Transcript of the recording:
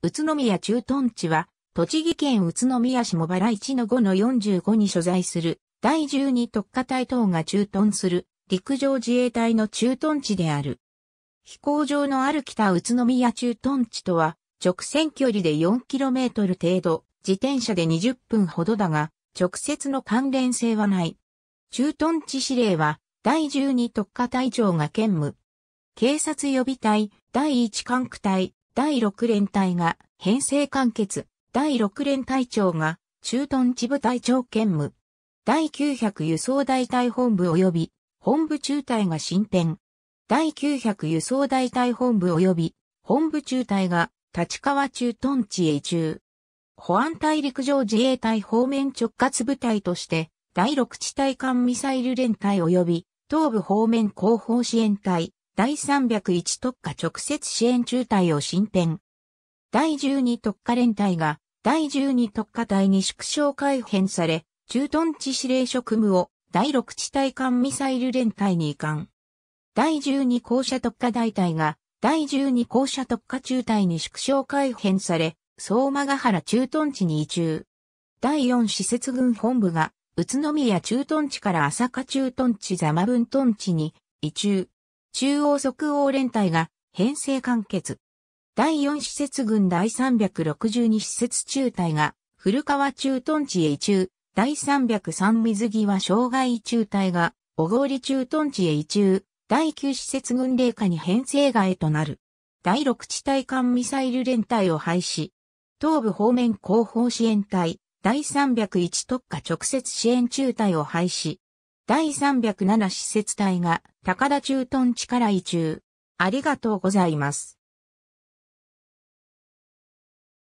宇都宮駐屯地は、栃木県宇都宮市茂原1の5の45に所在する、第12特化隊等が駐屯する、陸上自衛隊の駐屯地である。飛行場のある北宇都宮駐屯地とは、直線距離で 4km 程度、自転車で20分ほどだが、直接の関連性はない。駐屯地指令は、第12特化隊長が兼務。警察予備隊、第1管区隊、第6連隊が編成完結、第6連隊長が駐屯地部隊長兼務、第900輸送大隊本部及び本部中隊が進展、第900輸送大隊本部及び本部中隊が立川駐屯地へ移中。保安大陸上自衛隊方面直轄部隊として、第6地対艦ミサイル連隊及び東部方面後方支援隊、第301特化直接支援中隊を進展。第12特化連隊が第12特化隊に縮小改編され、駐屯地司令職務を第6地対艦ミサイル連隊に移管。第12校舎特化大隊が第12校舎特化中隊に縮小改編され、相馬ヶ原駐屯地に移住。第4施設軍本部が宇都宮駐屯地から朝霞駐屯地座間分屯地に移住。中央即応連隊が編成完結。第4施設軍第362施設中隊が古川駐屯地へ移中、第303水際障害中隊が小郡駐屯地へ移中、第9施設軍令下に編成外となる。第6地対艦ミサイル連隊を廃止。東部方面後方支援隊、第301特化直接支援中隊を廃止。第307施設隊が高田駐屯地から移住。ありがとうございます。